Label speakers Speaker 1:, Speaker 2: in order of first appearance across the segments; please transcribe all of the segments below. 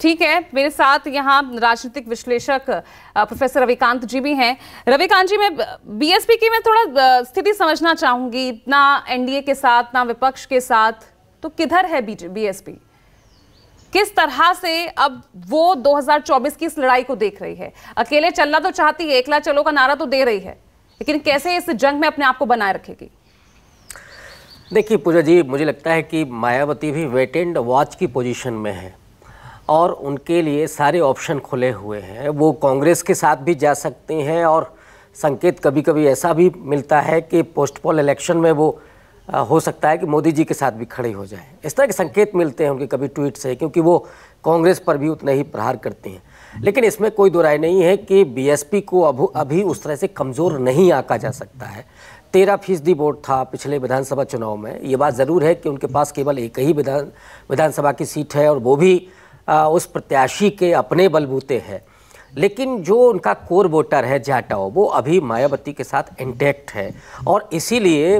Speaker 1: ठीक है मेरे साथ यहाँ राजनीतिक विश्लेषक प्रोफेसर रविकांत जी भी हैं रविकांत जी मैं बीएसपी की मैं थोड़ा स्थिति समझना चाहूंगी ना एनडीए के साथ ना विपक्ष के साथ तो किधर है बीएसपी किस तरह से अब वो 2024 की इस लड़ाई को देख रही है अकेले चलना तो चाहती है एकला चलो का नारा तो दे रही है लेकिन कैसे इस जंग में अपने आप को बनाए रखेगी
Speaker 2: देखिए पूजा जी मुझे लगता है कि मायावती भी वेट एंड वॉच की पोजीशन में है और उनके लिए सारे ऑप्शन खुले हुए हैं वो कांग्रेस के साथ भी जा सकते हैं और संकेत कभी कभी ऐसा भी मिलता है कि पोस्ट पोल इलेक्शन में वो हो सकता है कि मोदी जी के साथ भी खड़े हो जाए इस तरह के संकेत मिलते हैं उनके कभी ट्वीट से क्योंकि वो कांग्रेस पर भी उतना ही प्रहार करती हैं लेकिन इसमें कोई दो राय नहीं है कि बीएसपी को अब अभी उस तरह से कमज़ोर नहीं आका जा सकता है तेरह फीसदी वोट था पिछले विधानसभा चुनाव में ये बात ज़रूर है कि उनके पास केवल एक ही विधान विधानसभा की सीट है और वो भी उस प्रत्याशी के अपने बलबूते हैं लेकिन जो उनका कोर वोटर है जाटाओ वो अभी मायावती के साथ इंटैक्ट है और इसीलिए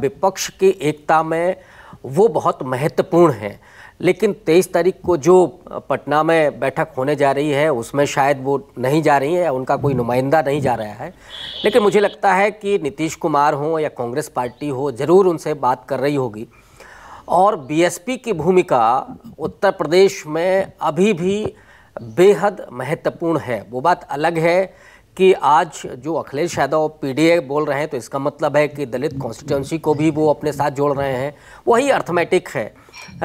Speaker 2: विपक्ष की एकता में वो बहुत महत्वपूर्ण है लेकिन 23 तारीख को जो पटना में बैठक होने जा रही है उसमें शायद वो नहीं जा रही है उनका कोई नुमाइंदा नहीं जा रहा है लेकिन मुझे लगता है कि नीतीश कुमार हों या कांग्रेस पार्टी हो ज़रूर उनसे बात कर रही होगी और बीएसपी की भूमिका उत्तर प्रदेश में अभी भी बेहद महत्वपूर्ण है वो बात अलग है कि आज जो अखिलेश यादव पीडीए बोल रहे हैं तो इसका मतलब है कि दलित कॉन्स्टिट्यूंसी को भी वो अपने साथ जोड़ रहे हैं वही अर्थमेटिक है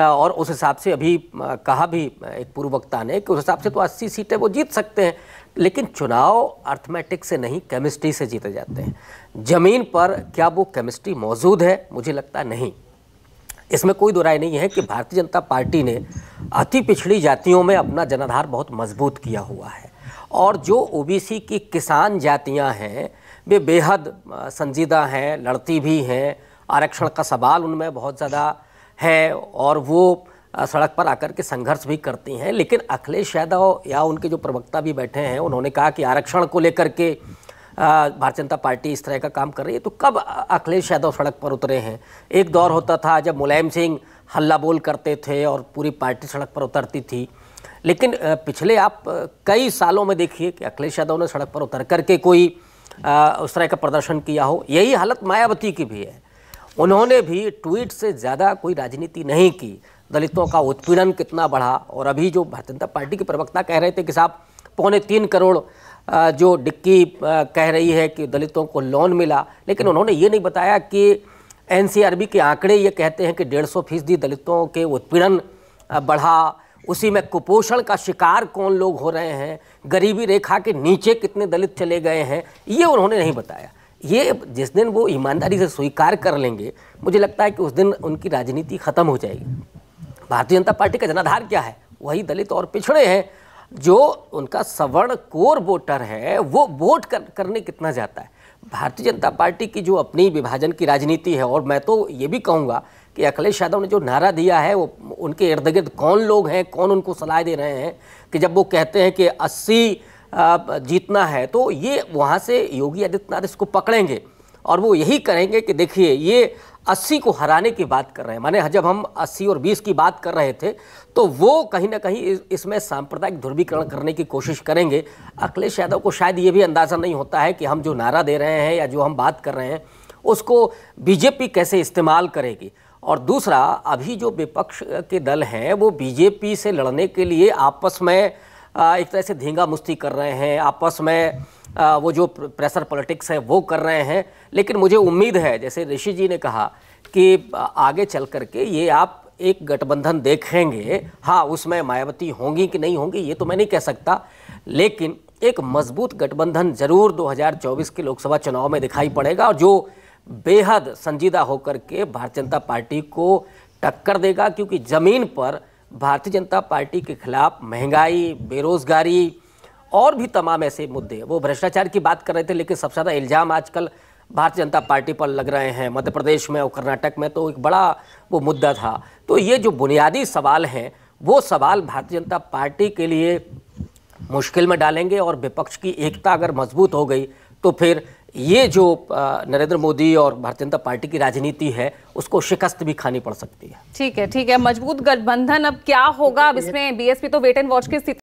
Speaker 2: और उस हिसाब से अभी कहा भी एक पूर्व वक्ता ने कि उस हिसाब से तो 80 सीटें वो जीत सकते हैं लेकिन चुनाव अर्थमेटिक से नहीं केमिस्ट्री से जीते जाते हैं ज़मीन पर क्या वो केमिस्ट्री मौजूद है मुझे लगता नहीं इसमें कोई दो राय नहीं है कि भारतीय जनता पार्टी ने अति पिछड़ी जातियों में अपना जनाधार बहुत मजबूत किया हुआ है और जो ओबीसी की किसान जातियां हैं वे बेहद संजीदा हैं लड़ती भी हैं आरक्षण का सवाल उनमें बहुत ज़्यादा है और वो सड़क पर आकर के संघर्ष भी करती हैं लेकिन अखिलेश यादव या उनके जो प्रवक्ता भी बैठे हैं उन्होंने कहा कि आरक्षण को लेकर के भारतीय जनता पार्टी इस तरह का काम कर रही है तो कब अखिलेश यादव सड़क पर उतरे हैं एक दौर होता था जब मुलायम सिंह हल्ला बोल करते थे और पूरी पार्टी सड़क पर उतरती थी लेकिन पिछले आप कई सालों में देखिए कि अखिलेश यादव ने सड़क पर उतर करके कोई उस तरह का प्रदर्शन किया हो यही हालत मायावती की भी है उन्होंने भी ट्वीट से ज़्यादा कोई राजनीति नहीं की दलितों का उत्पीड़न कितना बढ़ा और अभी जो भारतीय जनता पार्टी के प्रवक्ता कह रहे थे कि साहब पौने तीन करोड़ जो डिक्की कह रही है कि दलितों को लोन मिला लेकिन हम्म। उन्होंने ये नहीं बताया कि एनसीआरबी के आंकड़े ये कहते हैं कि डेढ़ सौ फीसदी दलितों के उत्पीड़न बढ़ा उसी में कुपोषण का शिकार कौन लोग हो रहे हैं गरीबी रेखा के नीचे कितने दलित चले गए हैं ये उन्होंने नहीं बताया ये जिस दिन वो ईमानदारी से स्वीकार कर लेंगे मुझे लगता है कि उस दिन उनकी राजनीति खत्म हो जाएगी भारतीय जनता पार्टी का जनाधार क्या है वही दलित और पिछड़े हैं जो उनका सवर्ण कोर वोटर है वो वोट कर, करने कितना जाता है भारतीय जनता पार्टी की जो अपनी विभाजन की राजनीति है और मैं तो ये भी कहूँगा कि अखिलेश यादव ने जो नारा दिया है वो उनके इर्द गिर्द कौन लोग हैं कौन उनको सलाह दे रहे हैं कि जब वो कहते हैं कि अस्सी जीतना है तो ये वहाँ से योगी आदित्यनाथ इसको पकड़ेंगे और वो यही करेंगे कि देखिए ये अस्सी को हराने की बात कर रहे हैं माने जब हम अस्सी और बीस की बात कर रहे थे तो वो कहीं ना कहीं इसमें सांप्रदायिक ध्रुवीकरण करने की कोशिश करेंगे अखिलेश यादव को शायद ये भी अंदाज़ा नहीं होता है कि हम जो नारा दे रहे हैं या जो हम बात कर रहे हैं उसको बीजेपी कैसे इस्तेमाल करेगी और दूसरा अभी जो विपक्ष के दल हैं वो बीजेपी से लड़ने के लिए आपस में एक तरह से धींगा मुस्ती कर रहे हैं आपस में वो जो प्रेशर पॉलिटिक्स है वो कर रहे हैं लेकिन मुझे उम्मीद है जैसे ऋषि जी ने कहा कि आगे चल करके ये आप एक गठबंधन देखेंगे हाँ उसमें मायावती होंगी कि नहीं होंगी ये तो मैं नहीं कह सकता लेकिन एक मजबूत गठबंधन जरूर 2024 के लोकसभा चुनाव में दिखाई पड़ेगा और जो बेहद संजीदा होकर के भारतीय जनता पार्टी को टक्कर देगा क्योंकि ज़मीन पर भारतीय जनता पार्टी के खिलाफ महंगाई बेरोज़गारी और भी तमाम ऐसे मुद्दे वो भ्रष्टाचार की बात कर रहे थे लेकिन सबसे ज़्यादा इल्ज़ाम आजकल भारतीय जनता पार्टी पर लग रहे हैं मध्य प्रदेश में और कर्नाटक में तो एक बड़ा वो मुद्दा था तो ये जो बुनियादी सवाल हैं वो सवाल भारतीय जनता पार्टी के लिए मुश्किल में डालेंगे और विपक्ष की एकता अगर मजबूत हो गई तो फिर ये जो नरेंद्र मोदी और भारतीय जनता पार्टी की राजनीति है उसको शिकस्त भी खानी पड़ सकती है
Speaker 1: ठीक है ठीक है मजबूत गठबंधन अब क्या होगा अब इसमें बीएसपी तो वेट एंड वॉच की स्थिति